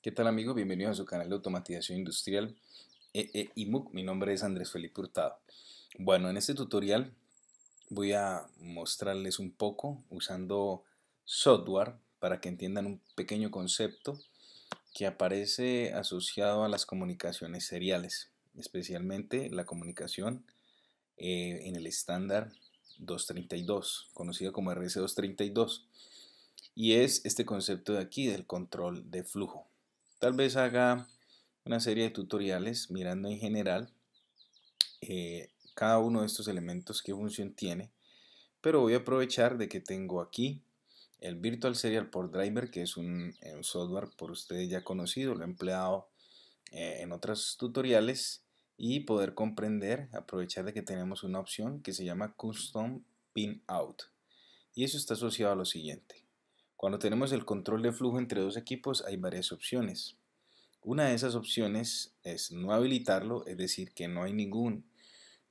¿Qué tal amigos? Bienvenidos a su canal de automatización industrial y e, e, Mi nombre es Andrés Felipe Hurtado. Bueno, en este tutorial voy a mostrarles un poco usando software para que entiendan un pequeño concepto que aparece asociado a las comunicaciones seriales, especialmente la comunicación eh, en el estándar 232, conocido como RS232. Y es este concepto de aquí del control de flujo. Tal vez haga una serie de tutoriales mirando en general eh, cada uno de estos elementos qué función tiene. Pero voy a aprovechar de que tengo aquí el Virtual Serial Port Driver, que es eh, un, software por ustedes ya conocido, lo he empleado eh, en otros tutoriales y poder comprender, aprovechar de que tenemos una opción que se llama Custom Pin Out. Y eso está asociado a lo siguiente. Cuando tenemos el control de flujo entre dos equipos hay varias opciones. Una de esas opciones es no habilitarlo, es decir, que no hay ningún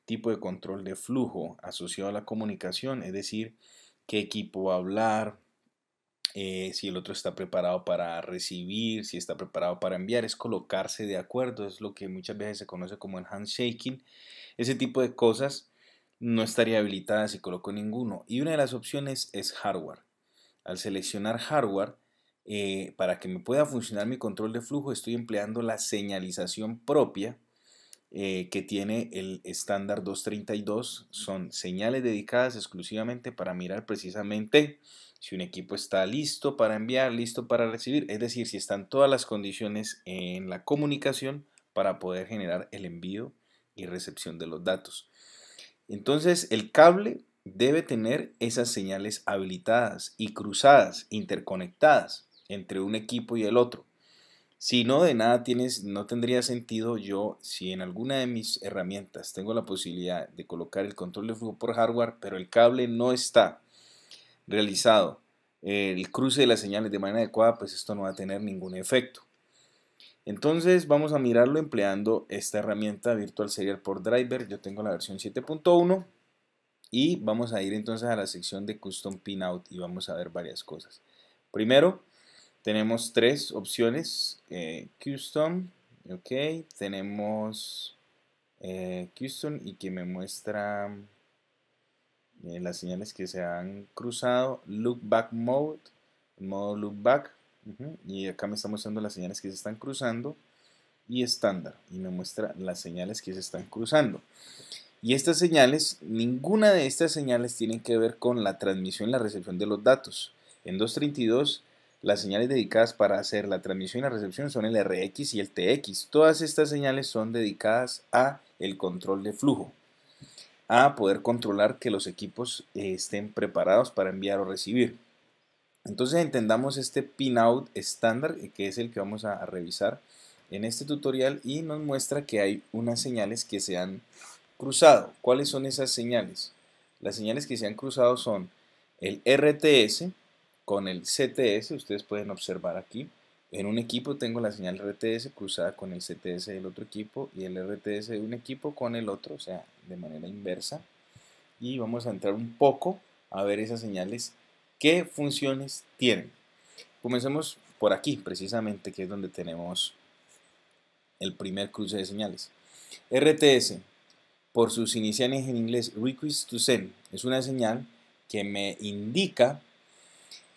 tipo de control de flujo asociado a la comunicación, es decir, qué equipo va a hablar, eh, si el otro está preparado para recibir, si está preparado para enviar, es colocarse de acuerdo, es lo que muchas veces se conoce como el handshaking, ese tipo de cosas no estaría habilitada si coloco ninguno. Y una de las opciones es hardware al seleccionar hardware, eh, para que me pueda funcionar mi control de flujo, estoy empleando la señalización propia eh, que tiene el estándar 232. Son señales dedicadas exclusivamente para mirar precisamente si un equipo está listo para enviar, listo para recibir, es decir, si están todas las condiciones en la comunicación para poder generar el envío y recepción de los datos. Entonces, el cable debe tener esas señales habilitadas y cruzadas, interconectadas entre un equipo y el otro. Si no, de nada tienes, no tendría sentido yo, si en alguna de mis herramientas tengo la posibilidad de colocar el control de flujo por hardware, pero el cable no está realizado, eh, el cruce de las señales de manera adecuada, pues esto no va a tener ningún efecto. Entonces vamos a mirarlo empleando esta herramienta Virtual Serial por Driver. Yo tengo la versión 7.1 y vamos a ir entonces a la sección de Custom Pinout y vamos a ver varias cosas. Primero, tenemos tres opciones. Eh, custom, ok. Tenemos eh, Custom y que me muestra eh, las señales que se han cruzado. look back Mode, modo look back Y acá me está mostrando las señales que se están cruzando. Y estándar, y me muestra las señales que se están cruzando. Y estas señales, ninguna de estas señales tienen que ver con la transmisión y la recepción de los datos. En 232, las señales dedicadas para hacer la transmisión y la recepción son el RX y el TX. Todas estas señales son dedicadas a el control de flujo, a poder controlar que los equipos eh, estén preparados para enviar o recibir. Entonces entendamos este pinout estándar, eh, que es el que vamos a revisar en este tutorial, y nos muestra que hay unas señales que se han cruzado. ¿Cuáles son esas señales? Las señales que se han cruzado son el RTS con el CTS, ustedes pueden observar aquí. En un equipo tengo la señal RTS cruzada con el CTS del otro equipo y el RTS de un equipo con el otro, o sea, de manera inversa. Y vamos a entrar un poco a ver esas señales, qué funciones tienen. Comencemos por aquí, precisamente, que es donde tenemos el primer cruce de señales. RTS, por sus iniciales en inglés Request to Send. Es una señal que me indica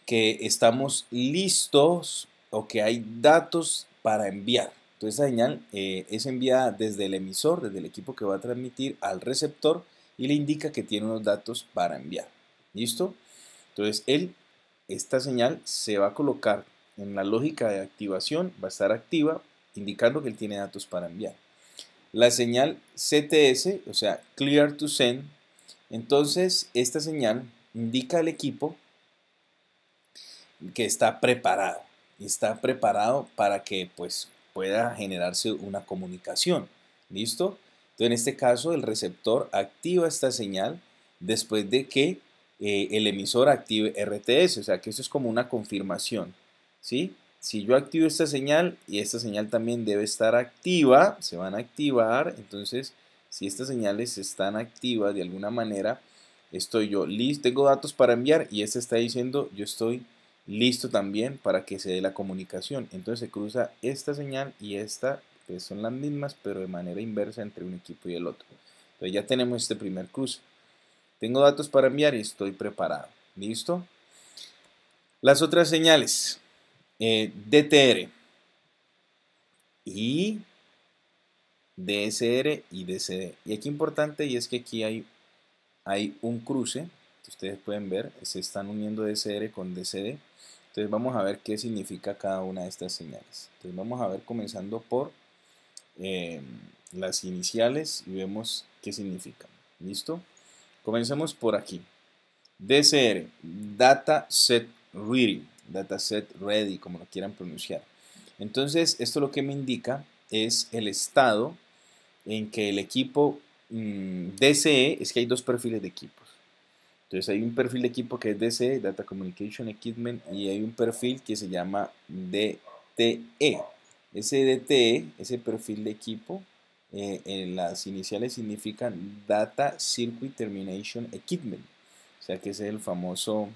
que estamos listos o que hay datos para enviar. Entonces esa señal eh, es enviada desde el emisor, desde el equipo que va a transmitir al receptor y le indica que tiene unos datos para enviar. ¿Listo? Entonces él, esta señal se va a colocar en la lógica de activación, va a estar activa, indicando que él tiene datos para enviar. La señal CTS, o sea, Clear to Send, entonces esta señal indica al equipo que está preparado, está preparado para que pues pueda generarse una comunicación, ¿listo? Entonces en este caso el receptor activa esta señal después de que eh, el emisor active RTS, o sea que esto es como una confirmación, ¿sí? si yo activo esta señal y esta señal también debe estar activa, se van a activar, entonces si estas señales están activas de alguna manera, estoy yo listo, tengo datos para enviar y esta está diciendo yo estoy listo también para que se dé la comunicación. Entonces se cruza esta señal y esta, que son las mismas, pero de manera inversa entre un equipo y el otro. Entonces ya tenemos este primer cruce. Tengo datos para enviar y estoy preparado. ¿Listo? Las otras señales. Eh, DTR y DSR y DCD. Y aquí importante y es que aquí hay, hay un cruce, que ustedes pueden ver, se están uniendo DSR con DCD. Entonces vamos a ver qué significa cada una de estas señales. Entonces vamos a ver comenzando por em, las iniciales y vemos qué significan. ¿Listo? Comencemos por aquí. DCR, Data Set Reading. Dataset Ready, como lo quieran pronunciar. Entonces, esto lo que me indica es el estado en que el equipo mm, DCE, es que hay dos perfiles de equipos. Entonces hay un perfil de equipo que es DCE, Data Communication Equipment, y hay un perfil que se llama DTE. Ese DTE, ese perfil de equipo, eh, en las iniciales significan Data Circuit Termination Equipment. O sea que ese es el famoso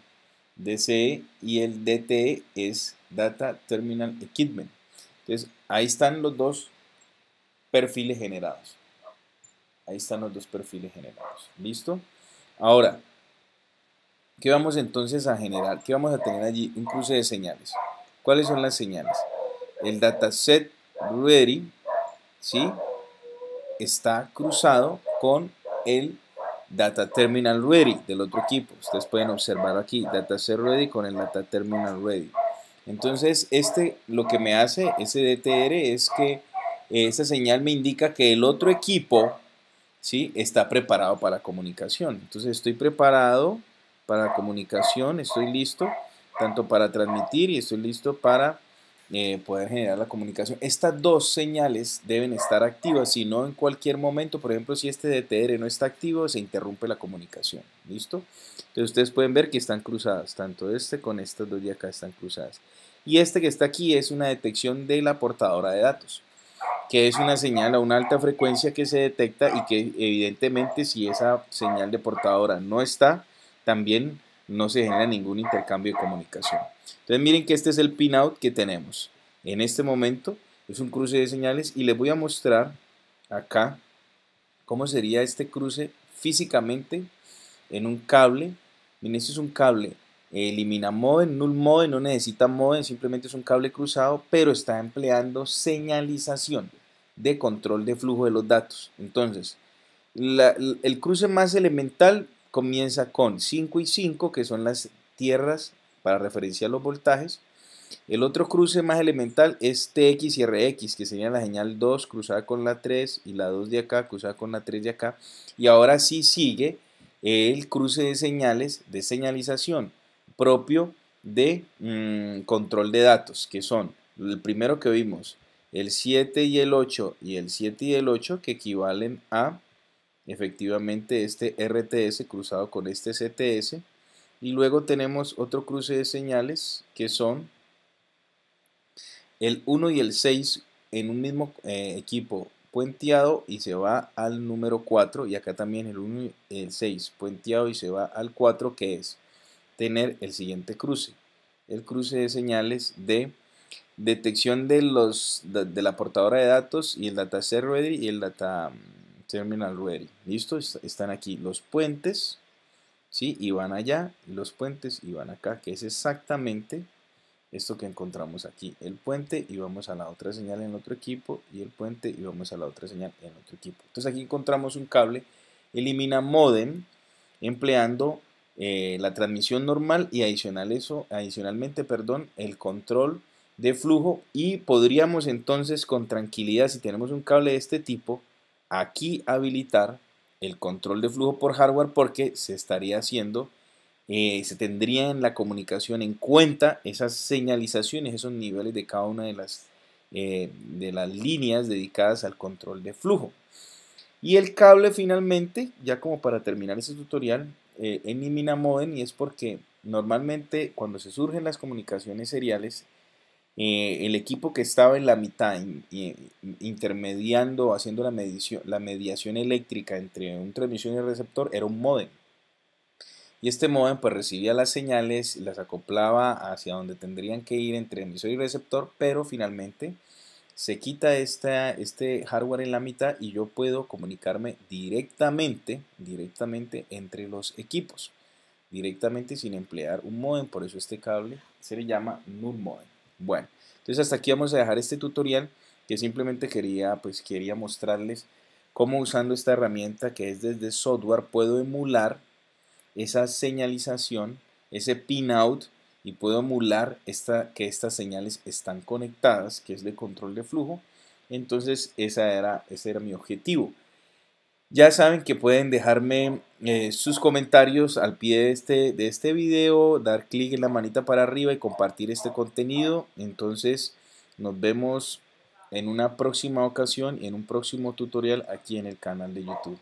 DCE y el DTE es Data Terminal Equipment. Entonces, ahí están los dos perfiles generados. Ahí están los dos perfiles generados. ¿Listo? Ahora, ¿qué vamos entonces a generar? ¿Qué vamos a tener allí? Un cruce de señales. ¿Cuáles son las señales? El dataset ready ¿sí? está cruzado con el Data Terminal Ready del otro equipo. Ustedes pueden observar aquí, Data Set Ready con el Data Terminal Ready. Entonces, este lo que me hace ese DTR es que esa señal me indica que el otro equipo ¿sí? está preparado para comunicación. Entonces, estoy preparado para comunicación, estoy listo tanto para transmitir y estoy listo para eh, poder generar la comunicación. Estas dos señales deben estar activas, si no en cualquier momento, por ejemplo, si este DTR no está activo, se interrumpe la comunicación. ¿Listo? Entonces ustedes pueden ver que están cruzadas, tanto este con estas dos de acá están cruzadas. Y este que está aquí es una detección de la portadora de datos, que es una señal a una alta frecuencia que se detecta y que evidentemente si esa señal de portadora no está, también no se genera ningún intercambio de comunicación. Entonces miren que este es el pinout que tenemos. En este momento es un cruce de señales y les voy a mostrar acá cómo sería este cruce físicamente en un cable. Miren, este es un cable. Elimina modem, null modem, no necesita modem, simplemente es un cable cruzado, pero está empleando señalización de control de flujo de los datos. Entonces, el cruce más elemental comienza con 5 y 5, que son las tierras para referencia a los voltajes. El otro cruce más elemental es TX y RX, que sería la señal 2 cruzada con la 3 y la 2 de acá cruzada con la 3 de acá. Y ahora sí sigue el cruce de señales de señalización propio de mm, control de datos, que son el primero que vimos, el 7 y el 8 y el 7 y el 8 que equivalen a efectivamente este RTS cruzado con este CTS y luego tenemos otro cruce de señales que son el 1 y el 6 en un mismo eh, equipo puenteado y se va al número 4 y acá también el 1 y el 6 puenteado y se va al 4 que es tener el siguiente cruce el cruce de señales de detección de los de, la portadora de datos y el data server y el data mm, Terminal Ready. ¿Listo? Están aquí los puentes, ¿sí? Y van allá, los puentes y van acá, que es exactamente esto que encontramos aquí. El puente y vamos a la otra señal en otro equipo, y el puente y vamos a la otra señal en otro equipo. Entonces aquí encontramos un cable, elimina modem, empleando eh, la transmisión normal y adicional eso, adicionalmente, perdón, el control de flujo y podríamos entonces con tranquilidad, si tenemos un cable de este tipo, aquí habilitar el control de flujo por hardware porque se estaría haciendo, eh, se tendría en la comunicación en cuenta esas señalizaciones, esos niveles de cada una de las, eh, de las líneas dedicadas al control de flujo. Y el cable finalmente, ya como para terminar este tutorial, eh, en elimina modem y es porque normalmente cuando se surgen las comunicaciones seriales eh, el equipo que estaba en la mitad, intermediando, haciendo la, medición, la mediación eléctrica entre un transmisión y el receptor, era un modem. Y este modem pues recibía las señales, las acoplaba hacia donde tendrían que ir entre emisor y receptor, pero finalmente se quita este hardware en la mitad y yo puedo comunicarme directamente, directamente entre los equipos, directamente sin emplear un modem, por eso este cable se le llama Null modem. Bueno, entonces hasta aquí vamos a dejar este tutorial que simplemente quería, pues, quería mostrarles cómo usando esta herramienta que es desde software puedo emular esa señalización, ese pinout y puedo emular esta, que estas señales están conectadas, que es de control de flujo. Entonces esa era, ese era mi objetivo. Ya saben que pueden dejarme eh, sus comentarios al pie de este, de este video, dar clic en la manita para arriba y compartir este contenido. Entonces nos vemos en una próxima ocasión, y en un próximo tutorial aquí en el canal de YouTube.